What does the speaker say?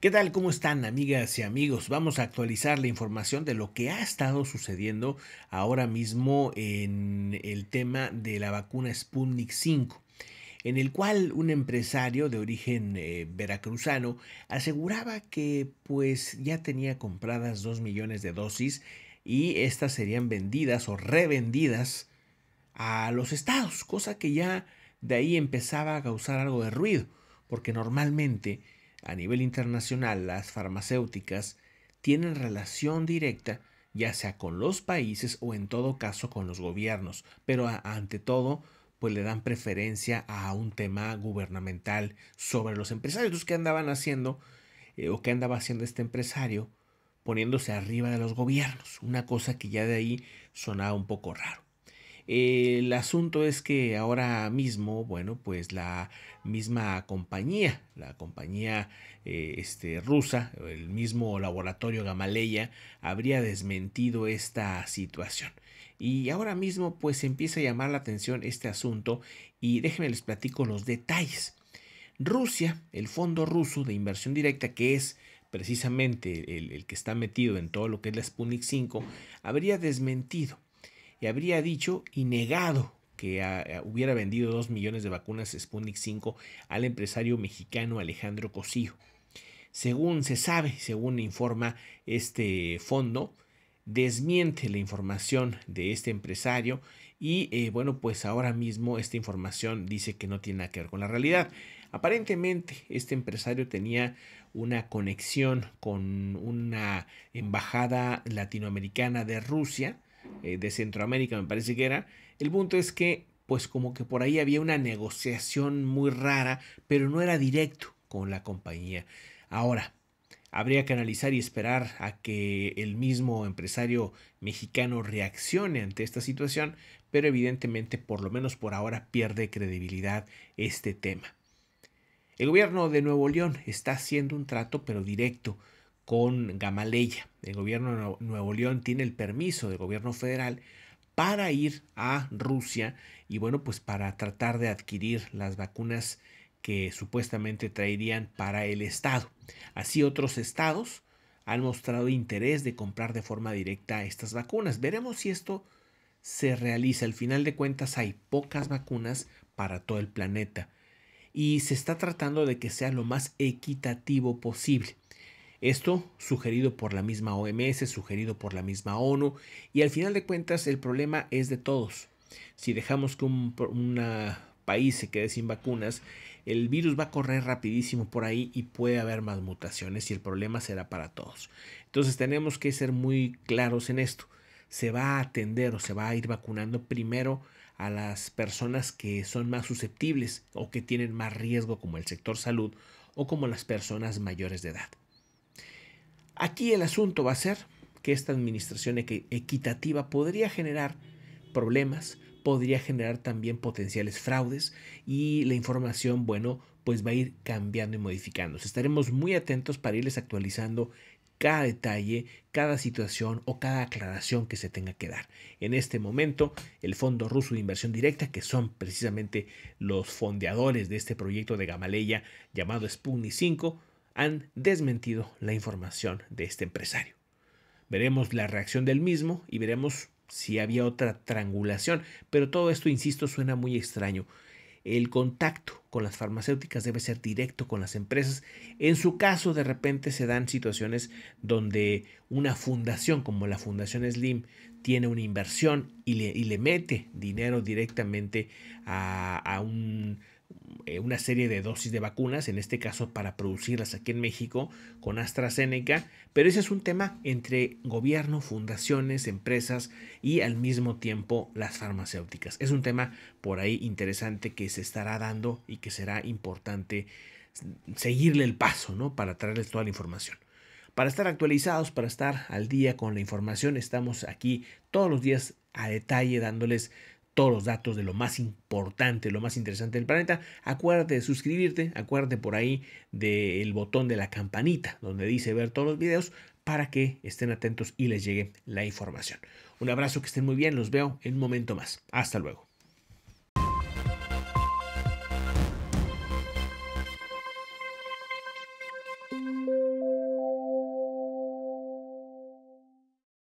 ¿Qué tal? ¿Cómo están amigas y amigos? Vamos a actualizar la información de lo que ha estado sucediendo ahora mismo en el tema de la vacuna Sputnik 5 en el cual un empresario de origen eh, veracruzano aseguraba que pues ya tenía compradas 2 millones de dosis y estas serían vendidas o revendidas a los estados, cosa que ya de ahí empezaba a causar algo de ruido, porque normalmente a nivel internacional, las farmacéuticas tienen relación directa ya sea con los países o en todo caso con los gobiernos, pero ante todo pues le dan preferencia a un tema gubernamental sobre los empresarios. que andaban haciendo eh, o qué andaba haciendo este empresario? Poniéndose arriba de los gobiernos, una cosa que ya de ahí sonaba un poco raro el asunto es que ahora mismo, bueno, pues la misma compañía, la compañía eh, este, rusa, el mismo laboratorio Gamaleya, habría desmentido esta situación. Y ahora mismo pues empieza a llamar la atención este asunto y déjenme les platico los detalles. Rusia, el fondo ruso de inversión directa que es precisamente el, el que está metido en todo lo que es la Sputnik 5, habría desmentido y habría dicho y negado que ah, ah, hubiera vendido 2 millones de vacunas Sputnik 5 al empresario mexicano Alejandro Cosío. Según se sabe, según informa este fondo, desmiente la información de este empresario y eh, bueno, pues ahora mismo esta información dice que no tiene nada que ver con la realidad. Aparentemente este empresario tenía una conexión con una embajada latinoamericana de Rusia eh, de Centroamérica, me parece que era. El punto es que, pues como que por ahí había una negociación muy rara, pero no era directo con la compañía. Ahora, habría que analizar y esperar a que el mismo empresario mexicano reaccione ante esta situación, pero evidentemente, por lo menos por ahora, pierde credibilidad este tema. El gobierno de Nuevo León está haciendo un trato, pero directo, con Gamaleya. El gobierno de Nuevo León tiene el permiso del gobierno federal para ir a Rusia y bueno, pues para tratar de adquirir las vacunas que supuestamente traerían para el Estado. Así otros estados han mostrado interés de comprar de forma directa estas vacunas. Veremos si esto se realiza. Al final de cuentas hay pocas vacunas para todo el planeta y se está tratando de que sea lo más equitativo posible. Esto sugerido por la misma OMS, sugerido por la misma ONU, y al final de cuentas el problema es de todos. Si dejamos que un país se quede sin vacunas, el virus va a correr rapidísimo por ahí y puede haber más mutaciones y el problema será para todos. Entonces tenemos que ser muy claros en esto. Se va a atender o se va a ir vacunando primero a las personas que son más susceptibles o que tienen más riesgo como el sector salud o como las personas mayores de edad. Aquí el asunto va a ser que esta administración equitativa podría generar problemas, podría generar también potenciales fraudes y la información, bueno, pues va a ir cambiando y modificándose. Estaremos muy atentos para irles actualizando cada detalle, cada situación o cada aclaración que se tenga que dar. En este momento, el Fondo Ruso de Inversión Directa, que son precisamente los fondeadores de este proyecto de Gamaleya llamado Sputnik 5, han desmentido la información de este empresario. Veremos la reacción del mismo y veremos si había otra triangulación, pero todo esto, insisto, suena muy extraño. El contacto con las farmacéuticas debe ser directo con las empresas. En su caso, de repente se dan situaciones donde una fundación como la Fundación Slim tiene una inversión y le, mete dinero directamente a un eh, una serie de dosis de vacunas, en este caso para producirlas aquí en México con AstraZeneca, pero ese es un tema entre gobierno, fundaciones, empresas y al mismo tiempo las farmacéuticas. Es un tema por ahí interesante que se estará dando y que será importante seguirle el paso, ¿no? Para traerles toda la información. Para estar actualizados, para estar al día con la información, estamos aquí todos los días a detalle dándoles todos los datos de lo más importante, lo más interesante del planeta. Acuérdate de suscribirte, acuérdate por ahí del botón de la campanita donde dice ver todos los videos para que estén atentos y les llegue la información. Un abrazo, que estén muy bien, los veo en un momento más. Hasta luego.